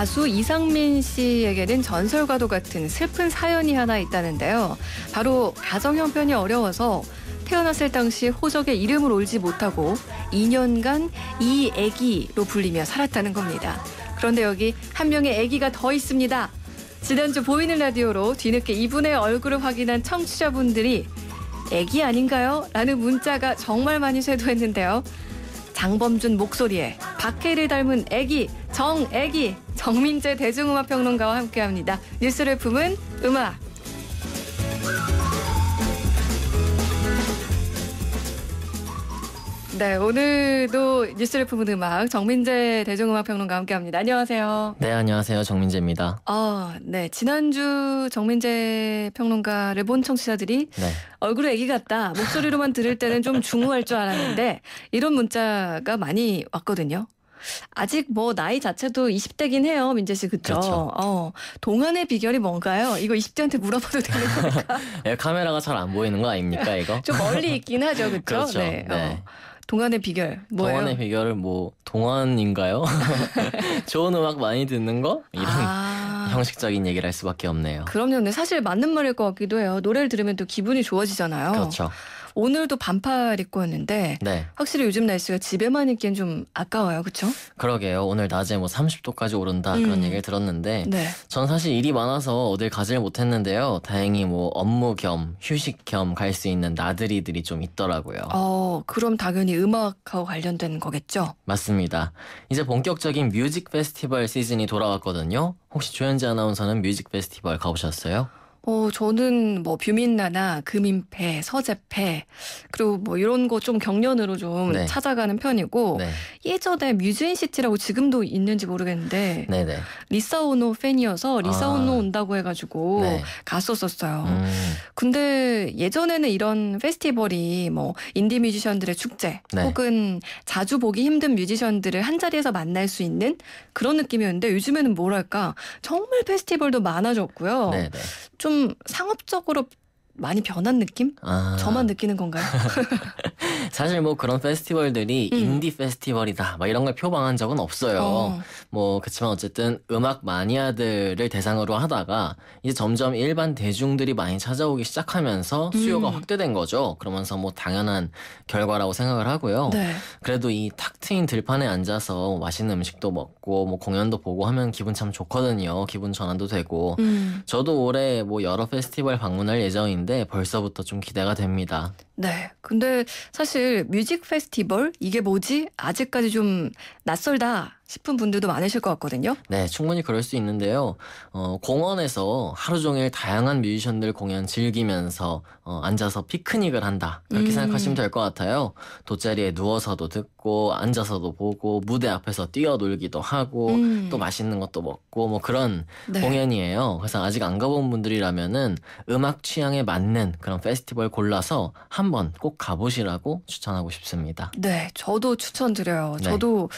가수 이상민 씨에게는 전설과도 같은 슬픈 사연이 하나 있다는데요. 바로 가정 형편이 어려워서 태어났을 당시 호적의 이름을 올지 못하고 2년간 이 애기로 불리며 살았다는 겁니다. 그런데 여기 한 명의 애기가 더 있습니다. 지난주 보이는 라디오로 뒤늦게 이분의 얼굴을 확인한 청취자분들이 애기 아닌가요? 라는 문자가 정말 많이 쇄도했는데요. 장범준 목소리에 박해를 닮은 애기 정애기 정민재 대중음악 평론가와 함께합니다. 뉴스를 품은 음악 네, 오늘도 뉴스를 품은 음악 정민재 대중음악 평론가 함께 합니다. 안녕하세요. 네, 안녕하세요. 정민재입니다. 어, 네. 지난주 정민재 평론가를 본 청취자들이 네. 얼굴에 애기 같다. 목소리로만 들을 때는 좀 중후할 줄 알았는데 이런 문자가 많이 왔거든요. 아직 뭐 나이 자체도 20대긴 해요, 민재 씨 그쵸? 그렇죠. 어, 동안의 비결이 뭔가요? 이거 20대한테 물어봐도 되는 거니까. 예, 카메라가 잘 안 보이는 거 아닙니까 이거? 좀 멀리 있긴 하죠, 그쵸 그렇죠. 네. 어. 네. 어. 동안의 비결 뭐예요? 동안의 비결은 뭐 동안인가요? 좋은 음악 많이 듣는 거 이런 아... 형식적인 얘기를 할 수밖에 없네요. 그럼요. 근데 사실 맞는 말일 것 같기도 해요. 노래를 들으면 또 기분이 좋아지잖아요. 그렇죠. 오늘도 반팔 입고 왔는데 네. 확실히 요즘 날씨가 집에만 있기엔 좀 아까워요, 그렇죠? 그러게요. 오늘 낮에 뭐 30도까지 오른다 음. 그런 얘기를 들었는데 네. 전 사실 일이 많아서 어딜 가지를 못했는데요. 다행히 뭐 업무 겸 휴식 겸 갈 수 있는 나들이들이 좀 있더라고요. 어, 그럼 당연히 음악하고 관련된 거겠죠? 맞습니다. 이제 본격적인 뮤직 페스티벌 시즌이 돌아왔거든요. 혹시 조현지 아나운서는 뮤직 페스티벌 가보셨어요? 어, 저는 뭐 뷰민나나 금인패, 서재패, 그리고 뭐 이런 거 좀 경련으로 좀 네. 찾아가는 편이고, 네. 예전에 뮤즈인시티라고 지금도 있는지 모르겠는데, 네네. 리사오노 팬이어서 아. 리사오노 아. 온다고 해가지고 네. 갔었었어요. 음. 근데 예전에는 이런 페스티벌이 뭐 인디 뮤지션들의 축제, 네. 혹은 자주 보기 힘든 뮤지션들을 한 자리에서 만날 수 있는 그런 느낌이었는데, 요즘에는 뭐랄까, 정말 페스티벌도 많아졌고요. 네네. 좀 상업적으로 많이 변한 느낌? 아. 저만 느끼는 건가요? 사실 뭐 그런 페스티벌들이 음. 인디 페스티벌이다 막 이런 걸 표방한 적은 없어요. 어. 뭐 그렇지만 어쨌든 음악 마니아들을 대상으로 하다가 이제 점점 일반 대중들이 많이 찾아오기 시작하면서 음. 수요가 음. 확대된 거죠. 그러면서 뭐 당연한 결과라고 생각을 하고요. 네. 그래도 이 탁 트인 들판에 앉아서 맛있는 음식도 먹고 뭐 공연도 보고 하면 기분 참 좋거든요. 기분 전환도 되고 음. 저도 올해 뭐 여러 페스티벌 방문할 예정인데 벌써부터 좀 기대가 됩니다. 네. 근데 사실 사실 뮤직 페스티벌 이게 뭐지? 아직까지 좀 낯설다. 싶은 분들도 많으실 것 같거든요. 네, 충분히 그럴 수 있는데요. 어, 공원에서 하루 종일 다양한 뮤지션들 공연 즐기면서 어, 앉아서 피크닉을 한다. 이렇게 음. 생각하시면 될 것 같아요. 돗자리에 누워서도 듣고 앉아서도 보고 무대 앞에서 뛰어놀기도 하고 음. 또 맛있는 것도 먹고 뭐 그런 네. 공연이에요. 그래서 아직 안 가본 분들이라면은 음악 취향에 맞는 그런 페스티벌 골라서 한번 꼭 가보시라고 추천하고 싶습니다. 네, 저도 추천드려요. 네. 저도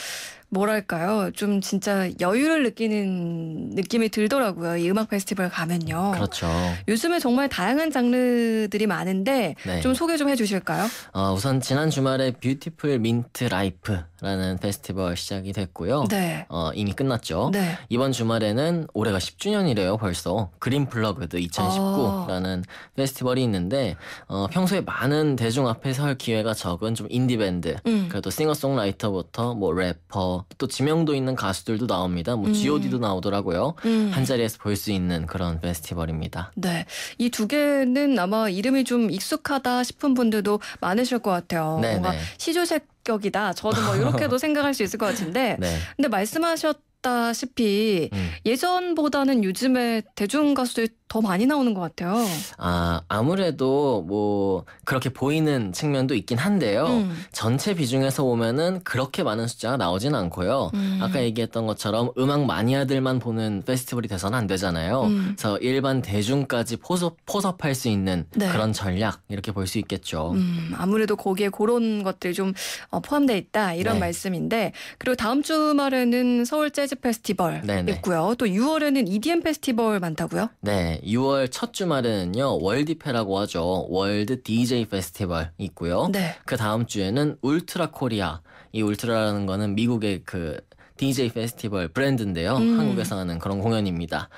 뭐랄까요? 좀 진짜 여유를 느끼는 느낌이 들더라고요. 이 음악 페스티벌 가면요. 그렇죠. 요즘에 정말 다양한 장르들이 많은데 네. 좀 소개 좀 해주실까요? 어, 우선 지난 주말에 뷰티풀 민트 라이프 라는 페스티벌 시작이 됐고요. 네. 어, 이미 끝났죠. 네. 이번 주말에는 올해가 10주년이래요, 벌써. 그린 플러그드 2019라는 아. 페스티벌이 있는데 어, 평소에 많은 대중 앞에 설 기회가 적은 좀 인디 밴드, 음. 그래도 싱어송라이터부터 뭐 래퍼, 또 지명도 있는 가수들도 나옵니다. 뭐 음. G.O.D도 나오더라고요. 음. 한 자리에서 볼 수 있는 그런 페스티벌입니다. 네. 이 두 개는 아마 이름이 좀 익숙하다 싶은 분들도 많으실 것 같아요. 네네. 뭔가 네. 시조색 격이다. 저도뭐 이렇게도 생각할 수 있을 것 같은데. 네. 근데 말씀하셨다시피 음. 예전보다는 요즘에 대중 가수들 더 많이 나오는 것 같아요. 아, 아무래도 뭐 그렇게 보이는 측면도 있긴 한데요. 음. 전체 비중에서 보면은 그렇게 많은 숫자가 나오진 않고요. 음. 아까 얘기했던 것처럼 음악 마니아들만 보는 페스티벌이 돼서는 안 되잖아요. 음. 그래서 일반 대중까지 포섭, 포섭할 수 있는 네. 그런 전략 이렇게 볼 수 있겠죠. 음, 아무래도 거기에 그런 것들이 좀 어, 포함되어 있다 이런 네. 말씀인데 그리고 다음 주말에는 서울 재즈 페스티벌 네, 네. 있고요. 또 6월에는 EDM 페스티벌 많다고요? 네, 6월첫 주말에는요 월디페라고 하죠 월드 DJ 페스티벌 있고요. 네. 그 다음 주에는 울트라 코리아 이 울트라라는 거는 미국의 그 DJ 페스티벌 브랜드인데요. 음. 한국에서 하는 그런 공연입니다.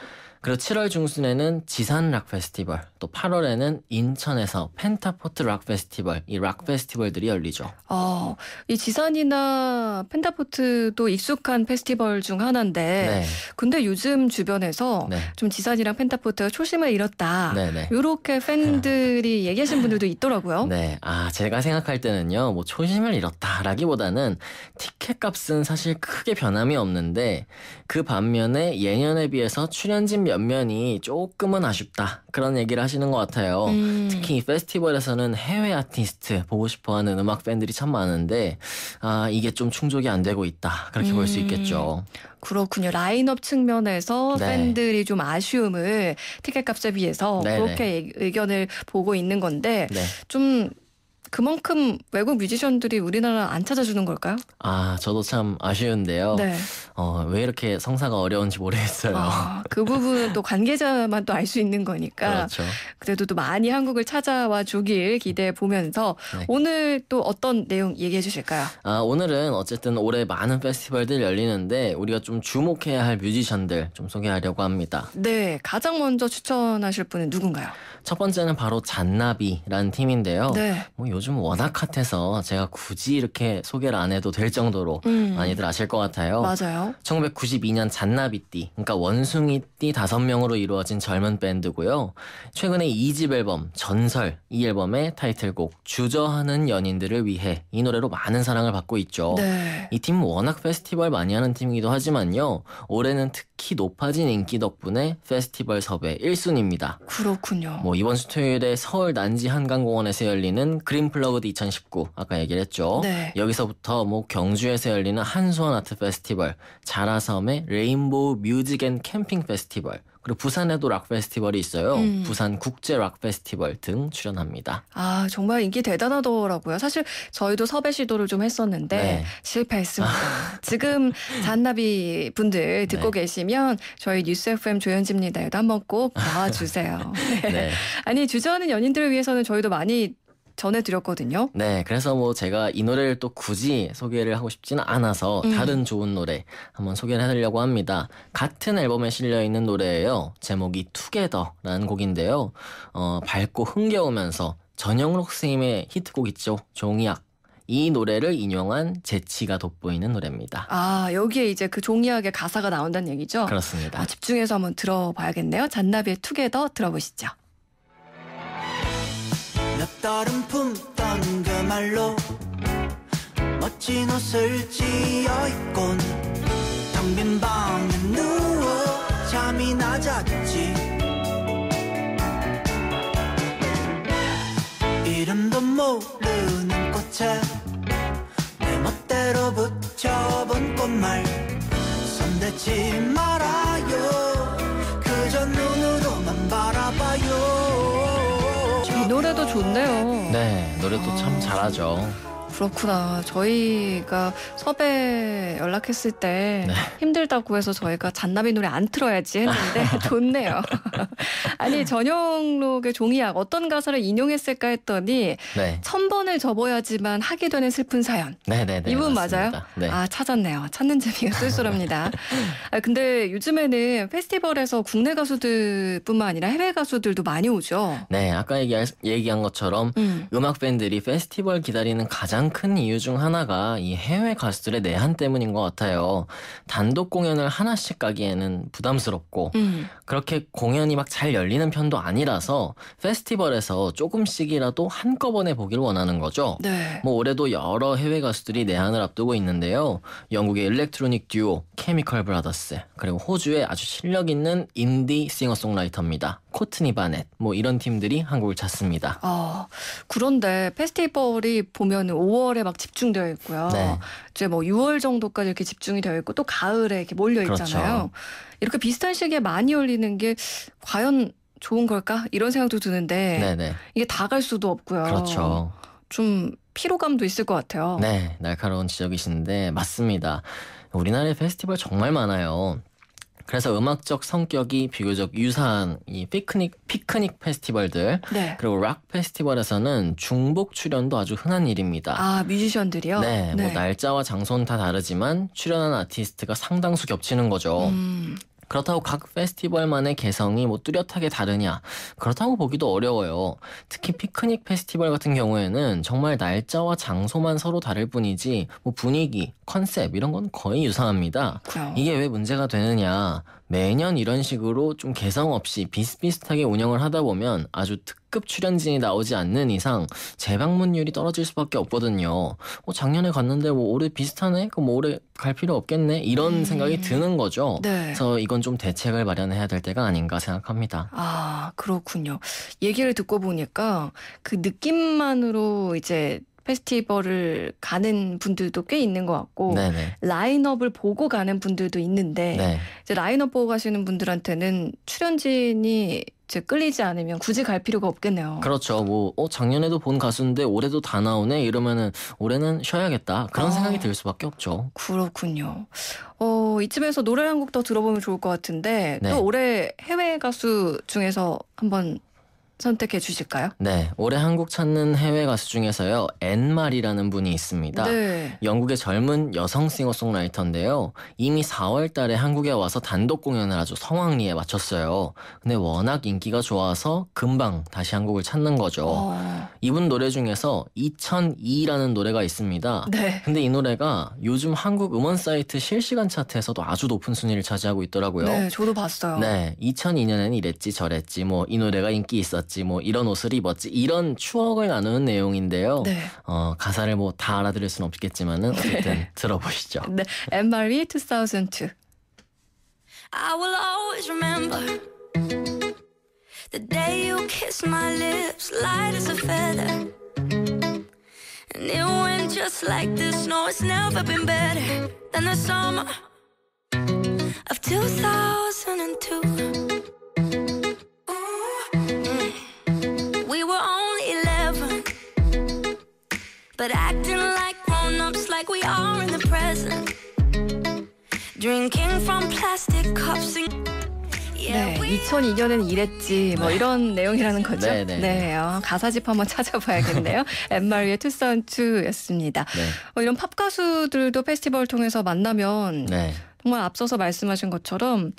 그리고 7월 중순에는 지산 락 페스티벌, 또 8월에는 인천에서 펜타포트 락 페스티벌, 이 락 페스티벌들이 열리죠. 어, 이 지산이나 펜타포트도 익숙한 페스티벌 중 하나인데, 네. 근데 요즘 주변에서 네. 좀 지산이랑 펜타포트가 초심을 잃었다. 이렇게 네, 네. 팬들이 얘기하신 분들도 있더라고요. 네, 아 제가 생각할 때는요, 뭐 초심을 잃었다라기보다는 티켓 값은 사실 크게 변함이 없는데 그 반면에 예년에 비해서 출연진 몇 옆면이 조금은 아쉽다 그런 얘기를 하시는 것 같아요. 음. 특히 페스티벌에서는 해외 아티스트 보고 싶어하는 음악 팬들이 참 많은데 아 이게 좀 충족이 안 되고 있다 그렇게 음. 볼수 있겠죠. 그렇군요. 라인업 측면에서 네. 팬들이 좀 아쉬움을 티켓값에 비해서 네네. 그렇게 의견을 보고 있는 건데 네. 좀 그만큼 외국 뮤지션들이 우리나라 안 찾아주는 걸까요? 아 저도 참 아쉬운데요. 네. 어, 왜 이렇게 성사가 어려운지 모르겠어요. 아, 그 부분은 또 관계자만 또 알 수 있는 거니까. 그렇죠. 그래도 또 많이 한국을 찾아와 주길 기대해 보면서 네. 오늘 또 어떤 내용 얘기해 주실까요? 아, 오늘은 어쨌든 올해 많은 페스티벌들 열리는데 우리가 좀 주목해야 할 뮤지션들 좀 소개하려고 합니다. 네, 가장 먼저 추천하실 분은 누군가요? 첫 번째는 바로 잔나비라는 팀인데요. 네. 뭐 요즘 요즘 워낙 핫해서 제가 굳이 이렇게 소개를 안 해도 될 정도로 음. 많이들 아실 것 같아요. 맞아요. 1992년 잔나비띠, 그러니까 원숭이띠 5명으로 이루어진 젊은 밴드고요. 최근에 2집 앨범 전설 이 앨범의 타이틀곡 주저하는 연인들을 위해 이 노래로 많은 사랑을 받고 있죠. 네. 이 팀은 워낙 페스티벌 많이 하는 팀이기도 하지만요. 올해는 특히 높아진 인기 덕분에 페스티벌 섭외 1순위입니다. 그렇군요. 뭐 이번 수 토요일에 서울 난지 한강공원에서 열리는 그린 플러그드 2019 아까 얘기를 했죠. 네. 여기서부터 뭐 경주에서 열리는 한수원 아트 페스티벌, 자라섬의 레인보우 뮤직 앤 캠핑 페스티벌, 그리고 부산에도 락 페스티벌이 있어요. 음. 부산 국제 락 페스티벌 등 출연합니다. 아 정말 인기 대단하더라고요. 사실 저희도 섭외 시도를 좀 했었는데 네. 실패했습니다. 지금 잔나비 분들 듣고 네. 계시면 저희 뉴스 FM 조현지입니다에도 한번 꼭 나와주세요. 네. 아니 주저하는 연인들을 위해서는 저희도 많이 전해드렸거든요. 네, 그래서 뭐 제가 이 노래를 또 굳이 소개를 하고 싶지는 않아서 음. 다른 좋은 노래 한번 소개를 해드리려고 합니다. 같은 앨범에 실려 있는 노래예요. 제목이 투게더라는 곡인데요. 어, 밝고 흥겨우면서 전영록 선생님의 히트곡 있죠. 종이학. 이 노래를 인용한 재치가 돋보이는 노래입니다. 아 여기에 이제 그 종이학의 가사가 나온다는 얘기죠? 그렇습니다. 아, 집중해서 한번 들어봐야겠네요. 잔나비의 투게더 들어보시죠. 떠른 품떠그 말로 멋진 옷을 지어 입곤 텅빈 방에 누워 잠이 낮았지 이름도 모르는 꽃에 내 멋대로 붙여본 꽃말 손대지 마라 좋네요. 네, 노래도 참 잘하죠. 그렇구나. 저희가 섭외 연락했을 때 네. 힘들다고 해서 저희가 잔나비 노래 안 틀어야지 했는데 좋네요. 아니 전용록의 종이학 어떤 가사를 인용했을까 했더니 네. 천 번을 접어야지만 하게 되는 슬픈 사연. 네네네. 이분 맞아요? 네. 아 찾았네요. 찾는 재미가 쏠쏠합니다. 아, 근데 요즘에는 페스티벌에서 국내 가수들뿐만 아니라 해외 가수들도 많이 오죠. 네, 아까 얘기 얘기한 것처럼 음. 음악 팬들이 페스티벌 기다리는 가장 가장 큰 이유 중 하나가 이 해외 가수들의 내한 때문인 것 같아요. 단독 공연을 하나씩 가기에는 부담스럽고 음. 그렇게 공연이 막 잘 열리는 편도 아니라서 페스티벌에서 조금씩이라도 한꺼번에 보길 원하는 거죠. 네. 뭐 올해도 여러 해외 가수들이 내한을 앞두고 있는데요. 영국의 일렉트로닉 듀오 케미컬 브라더스 그리고 호주의 아주 실력 있는 인디 싱어송라이터입니다. 코트니 바넷 뭐 이런 팀들이 한국을 찾습니다. 아, 그런데 페스티벌이 보면 5월에 막 집중되어 있고요. 네. 이제 뭐 6월 정도까지 이렇게 집중이 되어 있고 또 가을에 이렇게 몰려 그렇죠. 있잖아요. 그렇죠. 이렇게 비슷한 시기에 많이 열리는 게 과연 좋은 걸까? 이런 생각도 드는데 네네. 이게 다 갈 수도 없고요. 그렇죠. 좀 피로감도 있을 것 같아요. 네, 날카로운 지적이신데 맞습니다. 우리나라에 페스티벌 정말 많아요. 그래서 음악적 성격이 비교적 유사한 이 피크닉 피크닉 페스티벌들 네. 그리고 락 페스티벌에서는 중복 출연도 아주 흔한 일입니다. 아 뮤지션들이요? 네, 뭐 네. 뭐 날짜와 장소는 다 다르지만 출연한 아티스트가 상당수 겹치는 거죠. 음. 그렇다고 각 페스티벌만의 개성이 뭐 뚜렷하게 다르냐? 그렇다고 보기도 어려워요. 특히 피크닉 페스티벌 같은 경우에는 정말 날짜와 장소만 서로 다를 뿐이지 뭐 분위기, 컨셉 이런 건 거의 유사합니다. 그렇죠. 이게 왜 문제가 되느냐? 매년 이런 식으로 좀 개성 없이 비슷비슷하게 운영을 하다 보면 아주 특급 출연진이 나오지 않는 이상 재방문율이 떨어질 수밖에 없거든요. 어, 작년에 갔는데 뭐 올해 비슷하네? 그럼 뭐 올해 갈 필요 없겠네? 이런 음. 생각이 드는 거죠. 네. 그래서 이건 좀 대책을 마련해야 될 때가 아닌가 생각합니다. 아, 그렇군요. 얘기를 듣고 보니까 그 느낌만으로 이제 페스티벌을 가는 분들도 꽤 있는 것 같고 네네. 라인업을 보고 가는 분들도 있는데 네. 이제 라인업 보고 가시는 분들한테는 출연진이 이제 끌리지 않으면 굳이 갈 필요가 없겠네요. 그렇죠. 뭐 어, 작년에도 본 가수인데 올해도 다 나오네 이러면은 올해는 쉬어야겠다 그런 아, 생각이 들 수밖에 없죠. 그렇군요. 어 이쯤에서 노래 한 곡 더 들어보면 좋을 것 같은데 네. 또 올해 해외 가수 중에서 한번 선택해 주실까요? 네, 올해 한국 찾는 해외 가수 중에서요 앤말이라는 분이 있습니다. 네. 영국의 젊은 여성 싱어송라이터인데요. 이미 4월달에 한국에 와서 단독 공연을 아주 성황리에 마쳤어요. 근데 워낙 인기가 좋아서 금방 다시 한국을 찾는 거죠. 어... 이분 노래 중에서 2002라는 노래가 있습니다. 네. 근데 이 노래가 요즘 한국 음원 사이트 실시간 차트에서도 아주 높은 순위를 차지하고 있더라고요. 네, 저도 봤어요. 네, 2002년엔 이랬지 저랬지 뭐 이 노래가 인기 있었지. 입었지 뭐 이런 옷을 입었지 이런 추억을 나누는 내용인데요. 네. 어, 가사를 뭐 다 알아들을 수는 없겠지만은 어쨌든 들어보시죠. 네. MRE 2002. I will always remember the day you kissed my lips light as a feather and it went just like this no it's never been better than the summer of 2002 but acting like grown-ups like we are in the present. Drinking from plastic cups and 네, 2002년엔 이랬지 뭐 네. 이런 내용이라는 거죠. 네, 네. 네, 네 어, 가사집 한번 찾아봐야겠네요. 엠마리의 투선 투였습니다. 네. 어, 이런 팝 가수들도 페스티벌 통해서 만나면 네. 정말 앞서서 말씀하신 것처럼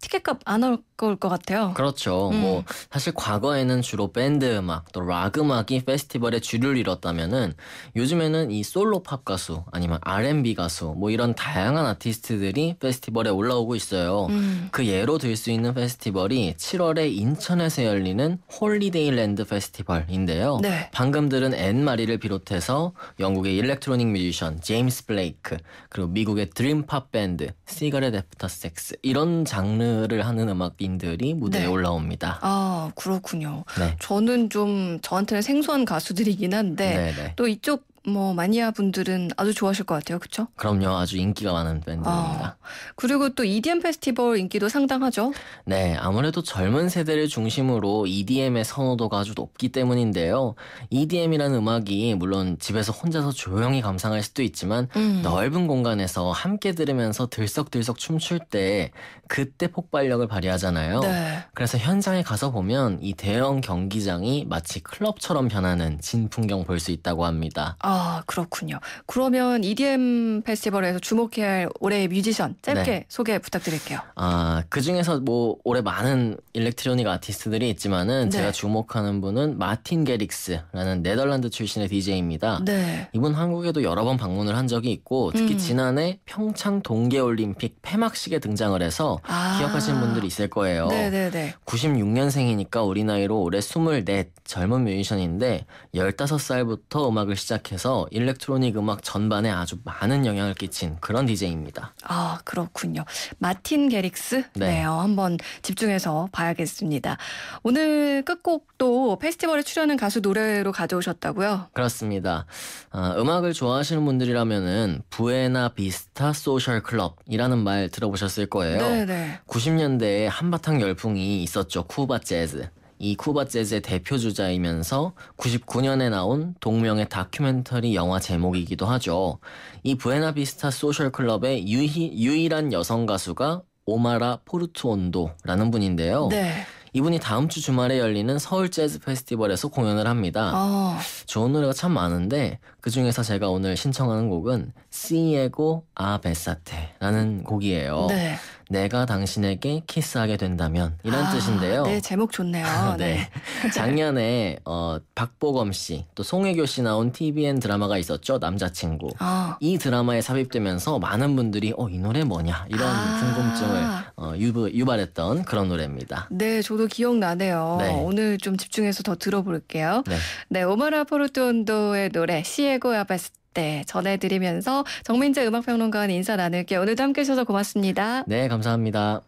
티켓값 안올까것 같아요. 그렇죠. 음. 뭐 사실 과거에는 주로 밴드 음악 또락 음악이 페스티벌의 주를 이뤘다면은 요즘에는 이 솔로 팝 가수 아니면 R&B 가수 뭐 이런 다양한 아티스트들이 페스티벌에 올라오고 있어요. 음. 그 예로 들 수 있는 페스티벌이 7월에 인천에서 열리는 홀리데이랜드 페스티벌인데요. 네. 방금 들은 앤 마리를 비롯해서 영국의 일렉트로닉 뮤지션 제임스 블레이크 그리고 미국의 드림팝 밴드 시가렛 애프터 섹스 이런 장르 장르를 하는 음악인들이 무대에 네. 올라옵니다. 아 그렇군요. 네. 저는 좀 저한테는 생소한 가수들이긴 한데 네네. 네. 또 이쪽 뭐 마니아 분들은 아주 좋아하실 것 같아요, 그렇죠? 그럼요, 아주 인기가 많은 밴드입니다. 아, 그리고 또 EDM 페스티벌 인기도 상당하죠? 네, 아무래도 젊은 세대를 중심으로 EDM의 선호도가 아주 높기 때문인데요. EDM이라는 음악이 물론 집에서 혼자서 조용히 감상할 수도 있지만 음. 넓은 공간에서 함께 들으면서 들썩들썩 춤출 때 그때 폭발력을 발휘하잖아요. 네. 그래서 현장에 가서 보면 이 대형 경기장이 마치 클럽처럼 변하는 진풍경 볼 수 있다고 합니다. 아. 아, 그렇군요. 그러면 EDM 페스티벌에서 주목해야 할 올해의 뮤지션 짧게 네. 소개 부탁드릴게요. 아, 그중에서 뭐 올해 많은 일렉트로닉 아티스트들이 있지만은 네. 제가 주목하는 분은 마틴 게릭스라는 네덜란드 출신의 DJ입니다. 네. 이분 한국에도 여러 번 방문을 한 적이 있고 특히 음. 지난해 평창 동계 올림픽 폐막식에 등장을 해서 아. 기억하시는 분들이 있을 거예요. 네네네. 96년생이니까 우리 나이로 올해 24 젊은 뮤지션인데 15살부터 음악을 시작해서 포해서 일렉트로닉 음악 전반에 아주 많은 영향을 끼친 그런 DJ입니다. 아 그렇군요. 마틴 게릭스? 네. 네요. 어, 한번 집중해서 봐야겠습니다. 오늘 끝곡도 페스티벌에 출연한 가수 노래로 가져오셨다고요? 그렇습니다. 아, 음악을 좋아하시는 분들이라면은 부에나 비스타 소셜 클럽이라는 말 들어보셨을 거예요. 네네. 90년대에 한바탕 열풍이 있었죠. 쿠바 재즈. 이 쿠바 재즈의 대표 주자이면서 99년에 나온 동명의 다큐멘터리 영화 제목이기도 하죠. 이 부에나비스타 소셜 클럽의 유이, 한 여성 가수가 오마라 포르투온도라는 분인데요. 네. 이분이 다음 주 주말에 열리는 서울 재즈 페스티벌에서 공연을 합니다. 어. 좋은 노래가 참 많은데 그 중에서 제가 오늘 신청하는 곡은 시에고 아베사테라는 곡이에요. 네. 내가 당신에게 키스하게 된다면 이런 아, 뜻인데요. 네, 제목 좋네요. 아, 네. 네. 작년에 어, 박보검 씨, 또 송혜교 씨 나온 TVN 드라마가 있었죠. 남자친구. 어. 이 드라마에 삽입되면서 많은 분들이 어, 이 노래 뭐냐 이런 아. 궁금증을 어, 유부, 유발했던 그런 노래입니다. 네, 저도 기억나네요. 네. 오늘 좀 집중해서 더 들어볼게요. 네, 네 오마라 포르톤도의 노래 시에고 아바스 네, 전해드리면서 정민재 음악평론가와 인사 나눌게요. 오늘도 함께해 주셔서 고맙습니다. 네, 감사합니다.